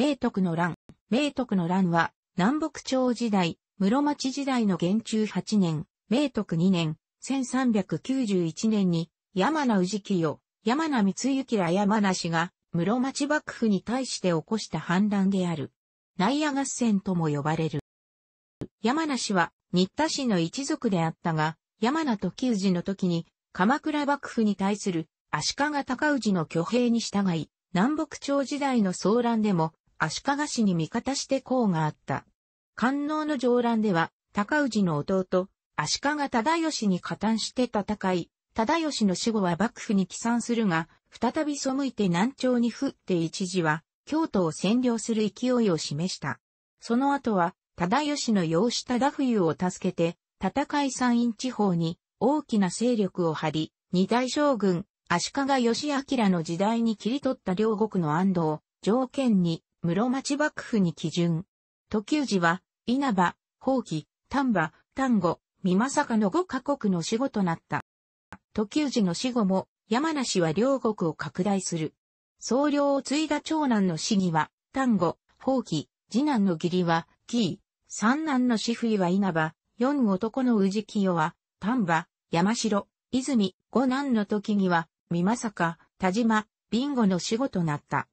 明徳の乱。明徳の乱は、南北朝時代、室町時代の元中8年、明徳2年、1391年に、山名氏清、山名光行ら山名氏が、室町幕府に対して起こした反乱である。内野合戦とも呼ばれる。山名氏は、新田氏の一族であったが、山名時氏の時に、鎌倉幕府に対する足利高氏の挙兵に従い、南北朝時代の騒乱でも足利氏に味方して功があった。官能の上乱では、高氏の弟、足利忠義に加担して戦い、忠義の死後は幕府に帰参するが、再び背いて南朝に降って一時は、京都を占領する勢いを示した。その後は、忠義の養子忠冬を助けて、戦い山陰地方に大きな勢力を張り、二大将軍、足利義明の時代に切り取った両国の安堵を条件に室町幕府に基準。都給寺は、稲葉、宝器、丹波、丹後、美政の5カ国の死後となった。都給寺の死後も、山梨は両国を拡大する。総領を継いだ長男の死には、丹後、宝器、次男の義理は、紀伊、三男の死冬は稲葉、四男の氏清は、丹波、山城、泉、五男の時には、美政、田島、ビンゴの死後となった。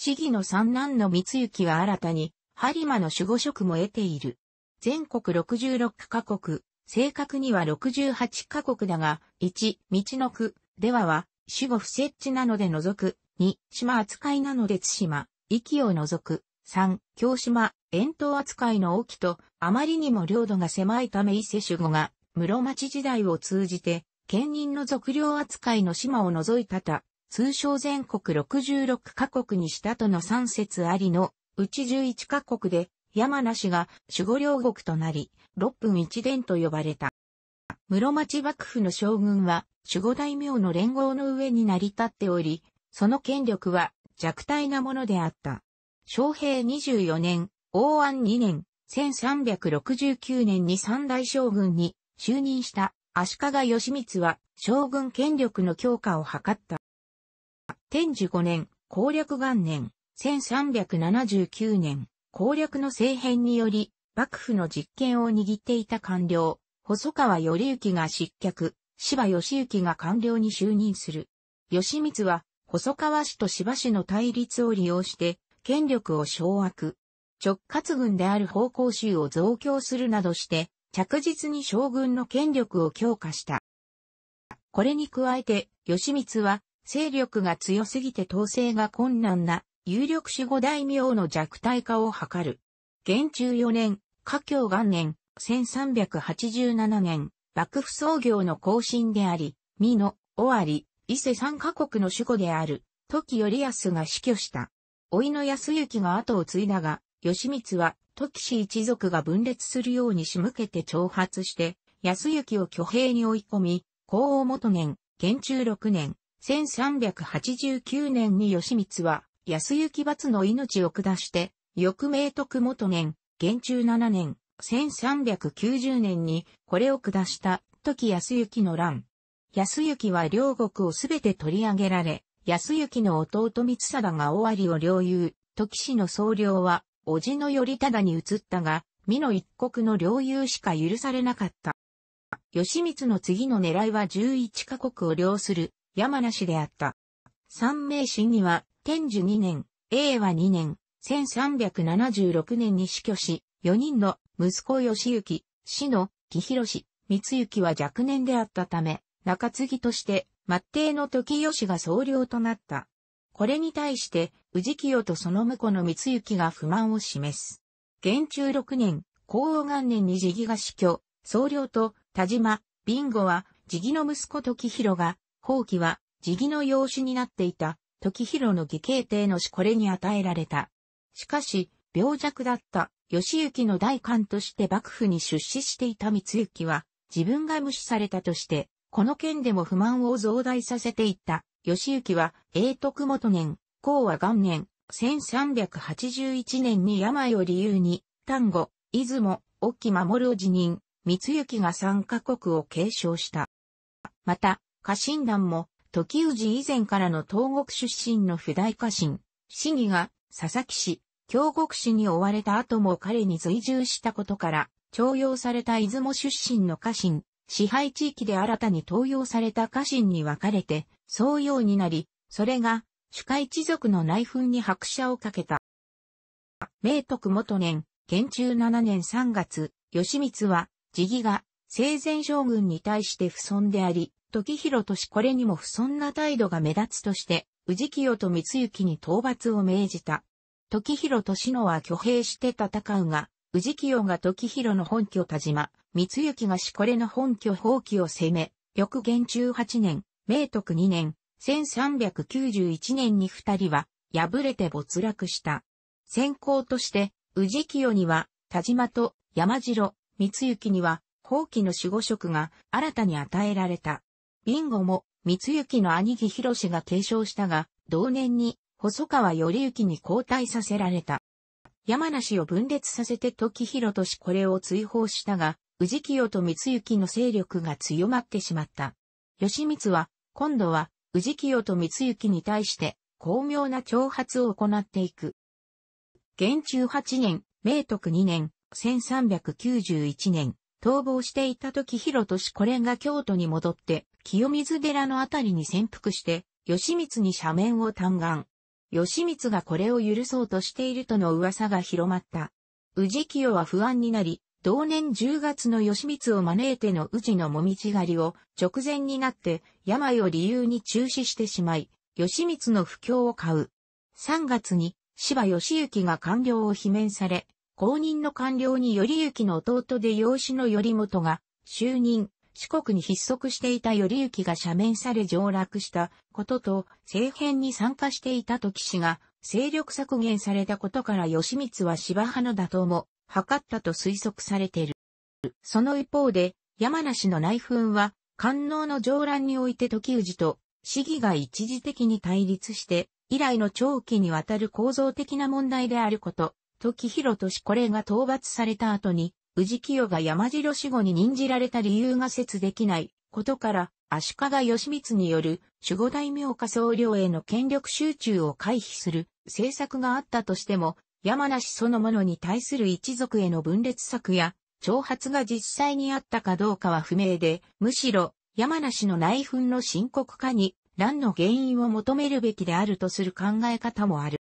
市議の三男の三幸は新たに、播磨の守護職も得ている。全国66カ国、正確には68カ国だが、1、道の区、ではは、守護不設置なので除く、2、島扱いなので津島、域を除く、3、京島、遠島扱いの沖と、あまりにも領土が狭いため伊勢守護が、室町時代を通じて、県人の属領扱いの島を除いたた、通称全国66カ国にしたとの3説ありの、うち11カ国で、山梨が守護領国となり、六分一伝と呼ばれた。室町幕府の将軍は、守護大名の連合の上に成り立っており、その権力は弱体なものであった。昌平24年、王安2年、1369年に三大将軍に就任した足利義満は将軍権力の強化を図った。天寿五年、攻略元年、1379年、攻略の政変により、幕府の実権を握っていた官僚、細川頼之が失脚、芝義幸が官僚に就任する。義満は、細川氏と芝氏の対立を利用して、権力を掌握。直轄軍である方向州を増強するなどして、着実に将軍の権力を強化した。これに加えて、義光は、勢力が強すぎて統制が困難な有力守護大名の弱体化を図る。元中4年、華僑元年、1387年、幕府創業の後進であり、美濃、尾張、伊勢三カ国の守護である、時頼康が死去した。いの康之が後を継いだが、義光は、時氏一族が分裂するように仕向けて挑発して、康之を挙兵に追い込み、皇后元年、元中6年、1389年に義満は、安行罰の命を下して、翌明徳元年、元中7年、1390年にこれを下した時安行の乱。安行は両国をすべて取り上げられ、安行の弟光貞が尾張を領有、時氏の総領は、叔父の頼忠に移ったが、美の一国の領有しか許されなかった。義満の次の狙いは11カ国を領する山梨であった。三名神には、天寿2年、永和2年、1376年に死去し、4人の息子義行、死の木広氏、光行は若年であったため、中継ぎとして、末帝の時義が総領となった。これに対して、治清とその婿の光行が不満を示す。元中6年、高王元年に時義が死去、総領と田島、ビンゴは、時義の息子時広が、後期は、辞儀の養子になっていた、時広の義兄弟の死これに与えられた。しかし、病弱だった義行の代官として幕府に出資していた三行は、自分が無視されたとして、この件でも不満を増大させていった。義行は、永徳元年、公和元年、1381年に病を理由に、丹後、出雲、沖守を辞任、三行が三カ国を継承した。また、家臣団も、時氏以前からの東国出身の不大家臣、市議が佐々木氏、京国氏に追われた後も彼に随従したことから、徴用された出雲出身の家臣、支配地域で新たに登用された家臣に分かれて、総用になり、それが、主海一族の内紛に拍車をかけた。明徳元年、元中7年3月、義満は、自義が、生前将軍に対して不存であり、時広としこれにも不遜な態度が目立つとして、治清と光行に討伐を命じた。時広しのは挙兵して戦うが、治清が時広の本拠田島、光行がしこれの本拠放棄を攻め、翌元中8年、明徳2年、1391年に二人は、敗れて没落した。先行として、治清には、田島と山城、光行には、放棄の守護職が新たに与えられた。ビンゴも、三幸の兄貴広氏が提唱したが、同年に、細川頼之に交代させられた。山梨を分裂させて時広としこれを追放したが、氏清と三幸の勢力が強まってしまった。義満は、今度は、氏清と三幸に対して、巧妙な挑発を行っていく。現中8年、明徳2年、1391年、逃亡していた時広としこれが京都に戻って、清水寺のあたりに潜伏して、義満に斜面を嘆願。義満がこれを許そうとしているとの噂が広まった。宇治清は不安になり、同年10月の義満を招いての宇治のもみじ狩りを直前になって病を理由に中止してしまい、義満の不況を買う。3月に芝義行が官僚を罷免され、公認の官僚に頼行の弟で養子の頼元が就任。四国に筆足していた頼行が赦免され上洛したことと、政変に参加していた時氏が、勢力削減されたことから義満は芝派の打倒も、図ったと推測されている。その一方で、山梨の内紛は、官能の上乱において時氏と、市議が一時的に対立して、以来の長期にわたる構造的な問題であること、時広としこれが討伐された後に、氏清が山城守護に任じられた理由が説できないことから、足利義満による守護大名下総領への権力集中を回避する政策があったとしても、山梨そのものに対する一族への分裂策や、挑発が実際にあったかどうかは不明で、むしろ山梨の内紛の深刻化に乱の原因を求めるべきであるとする考え方もある。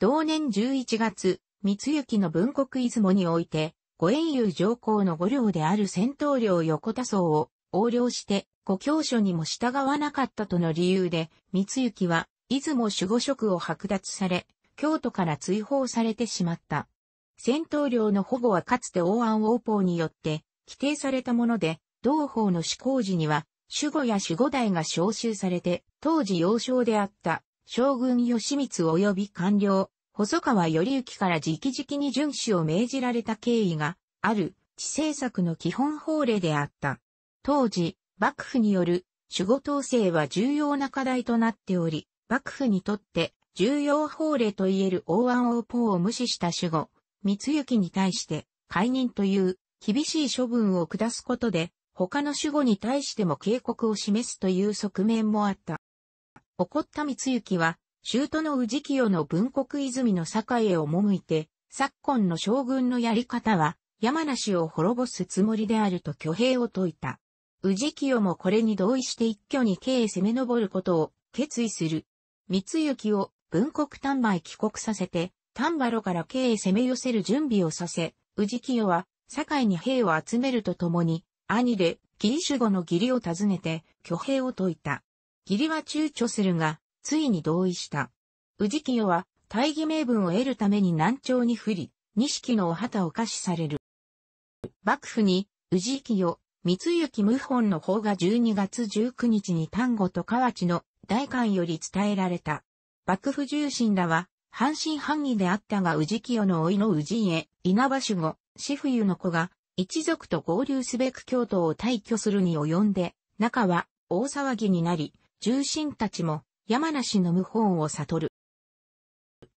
同年11月、三幸の文国出雲において、ご英友上皇の五領である戦闘領横田荘を横領して故郷書にも従わなかったとの理由で、三幸は出雲守護職を剥奪され、京都から追放されてしまった。戦闘領の保護はかつて王安王法によって規定されたもので、同法の施行時には守護や守護代が召集されて、当時幼少であった将軍義満及び官僚、細川頼之から直々に遵守を命じられた経緯がある地政策の基本法令であった。当時、幕府による守護統制は重要な課題となっており、幕府にとって重要法令といえる大安王法を無視した守護、光行に対して解任という厳しい処分を下すことで、他の守護に対しても警告を示すという側面もあった。怒った光行は州都の宇治清の文国泉の境へ赴いて、昨今の将軍のやり方は、山梨を滅ぼすつもりであると挙兵を説いた。宇治清もこれに同意して一挙に京へ攻め上ることを決意する。光行を文国丹波へ帰国させて、丹波路から京へ攻め寄せる準備をさせ、宇治清は、堺に兵を集めるとともに、兄で、義理守護の義理を訪ねて、挙兵を説いた。義理は躊躇するが、ついに同意した。治清は、大義名分を得るために南朝に不利、錦のお旗を貸しされる。幕府に、治清、三行無本の方が12月19日に丹後と河内の大官より伝えられた。幕府重臣らは、半信半疑であったが治清の老いの治家、稲葉守護、四冬の子が、一族と合流すべく京都を退去するに及んで、中は大騒ぎになり、重臣たちも山梨の謀反を悟る。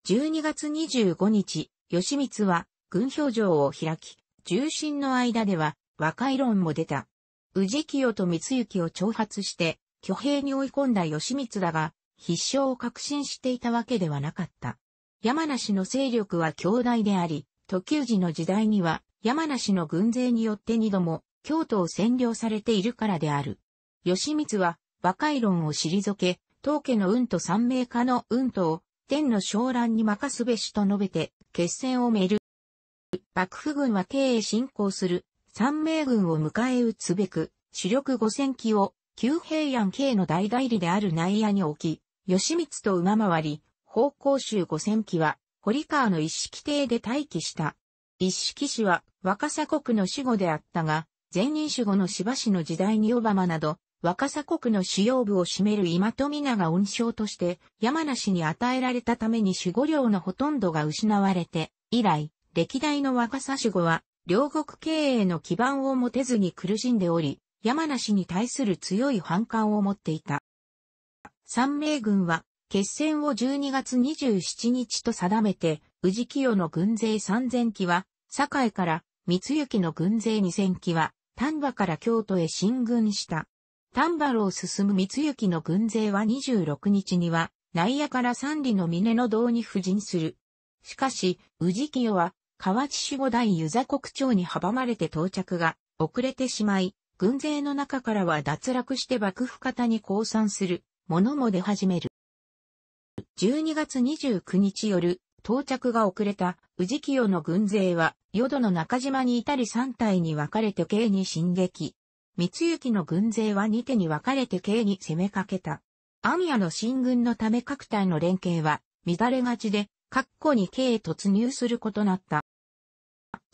12月25日、義満は軍表情を開き、重臣の間では和解論も出た。宇治清と光行を挑発して、挙兵に追い込んだ義満だが、必勝を確信していたわけではなかった。山梨の勢力は強大であり、時久時の時代には山梨の軍勢によって二度も京都を占領されているからである。義満は和解論を退け、当家の運と三名家の運とを、天の将乱に任すべしと述べて、決戦をめる。幕府軍は経営進行する、三名軍を迎え撃つべく、主力五千機を、旧平安系の大代理である内野に置き、義満と馬回り、方向州五千機は、堀川の一式帝で待機した。一式氏は、若狭国の守護であったが、前任守護の芝氏の時代に小浜など、若狭国の主要部を占める今富永恩賞として山梨に与えられたために守護領のほとんどが失われて、以来、歴代の若狭守護は、両国経営の基盤を持てずに苦しんでおり、山梨に対する強い反感を持っていた。三名軍は、決戦を12月27日と定めて、宇治清の軍勢3000機は、堺から、三幸の軍勢2000機は、丹波から京都へ進軍した。丹原を進む三行の軍勢は26日には、内野から三里の峰の道に布陣する。しかし、宇治清は、河内守護大湯座国町に阻まれて到着が遅れてしまい、軍勢の中からは脱落して幕府方に降参するものも出始める。12月29日夜、到着が遅れた宇治清の軍勢は、淀の中島に至り三隊に分かれて京に進撃。三行の軍勢は二手に分かれて京に攻めかけた。安ミの進軍のため各隊の連携は乱れがちで、各個に京へ突入することなった。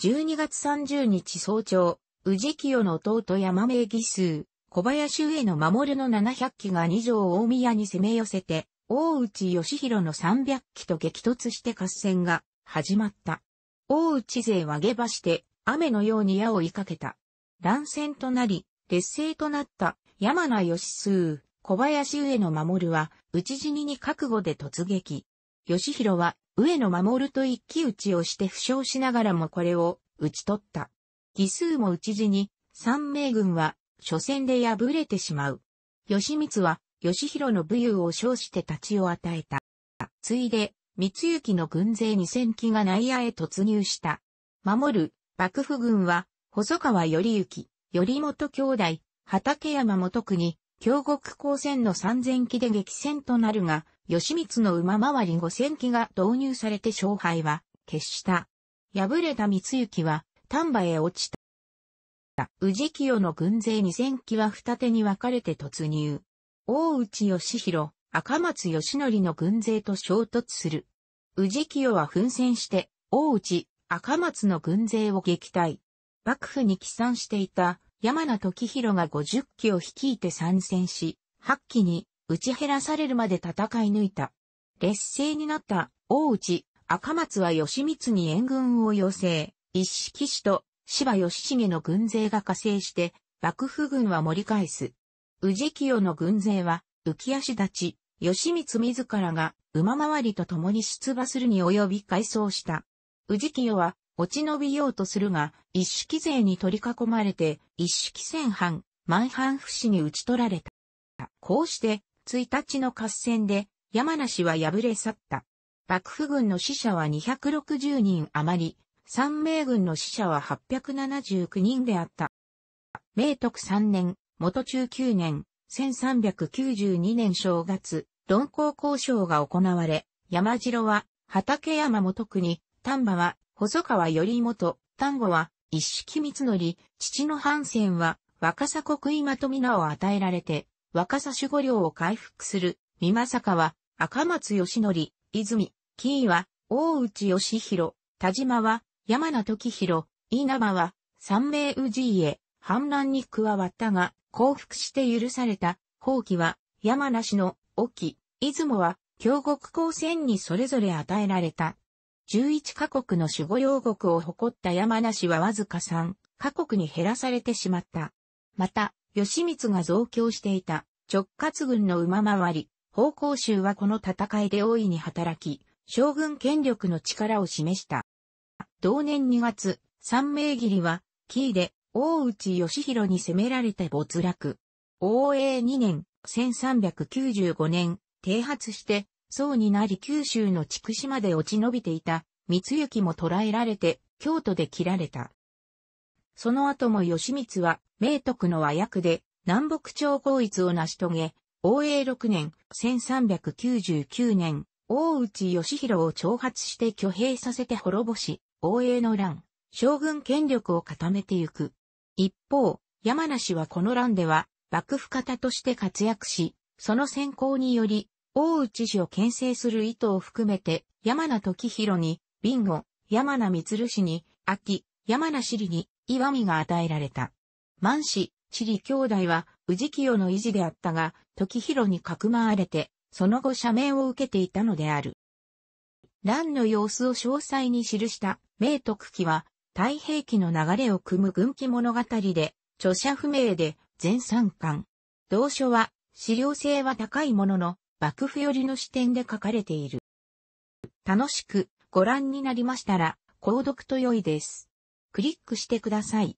12月30日早朝、宇治清の弟山名義数、小林上の守の700機が二条大宮に攻め寄せて、大内義弘の300機と激突して合戦が始まった。大内勢は下馬して雨のように矢を追いかけた。乱戦となり、劣勢となった山名義数、小林上野守は、討死にに覚悟で突撃。義弘は、上野守と一騎打ちをして負傷しながらもこれを打ち取った。義数も討死に、三名軍は、初戦で敗れてしまう。義光は、義弘の武勇を称して立ちを与えた。ついで、三行の軍勢二千機が内野へ突入した。守る、幕府軍は、細川頼行。頼元兄弟、畠山元国、京国高専の三千0機で激戦となるが、義満の馬回り五千0機が導入されて勝敗は決した。敗れた光行は丹波へ落ちた。宇治清の軍勢二千0機は二手に分かれて突入。大内義弘、赤松義則の軍勢と衝突する。宇治清は奮戦して、大内、赤松の軍勢を撃退。幕府に帰参していた山名時広が50機を率いて参戦し、8機に打ち減らされるまで戦い抜いた。劣勢になった大内、赤松は義満に援軍を要請、一式士と芝義重の軍勢が加勢して、幕府軍は盛り返す。宇治清の軍勢は、浮足立ち、義満自らが馬回りと共に出馬するに及び改装した。宇治清は、落ち延びようとするが、一式勢に取り囲まれて、一式戦犯、万藩不死に打ち取られた。こうして、1日の合戦で、山梨は敗れ去った。幕府軍の死者は260人余り、三名軍の死者は879人であった。明徳三年、元中9年、1392年正月、論功交渉が行われ、山城は、畠山元国、丹波は、細川頼元、丹後は、一式光則、父の藩船は、若狭国今と皆を与えられて、若狭守護領を回復する、三政は、赤松義則、泉、紀伊は、大内義弘、田島は、山名時弘、稲葉は、三名氏家、反乱に加わったが、降伏して許された、放棄は、山梨の、沖、出雲は、京極高専にそれぞれ与えられた。11カ国の守護用国を誇った山梨はわずか3カ国に減らされてしまった。また、義満が増強していた直轄軍の馬回り、方向州はこの戦いで大いに働き、将軍権力の力を示した。同年2月、三名義は、紀伊で、大内義弘に攻められて没落。応永2年、1395年、停発して、そうになり九州の筑紫まで落ち延びていた、光行も捕らえられて、京都で切られた。その後も義満は、明徳の和訳で、南北朝合一を成し遂げ、応永六年、1399年、大内義弘を挑発して挙兵させて滅ぼし、応永の乱、将軍権力を固めてゆく。一方、山梨はこの乱では、幕府方として活躍し、その先行により、大内氏を牽制する意図を含めて、山名時弘に、ビンゴ、山名光氏に、秋、山名尻に、岩見が与えられた。満氏、尻兄弟は、治清の維持であったが、時広にかくまわれて、その後社名を受けていたのである。乱の様子を詳細に記した明徳記は、太平記の流れを組む軍記物語で、著者不明で全3巻。同書は、資料性は高いものの、幕府寄りの視点で書かれている。楽しくご覧になりましたら、購読と良いです。クリックしてください。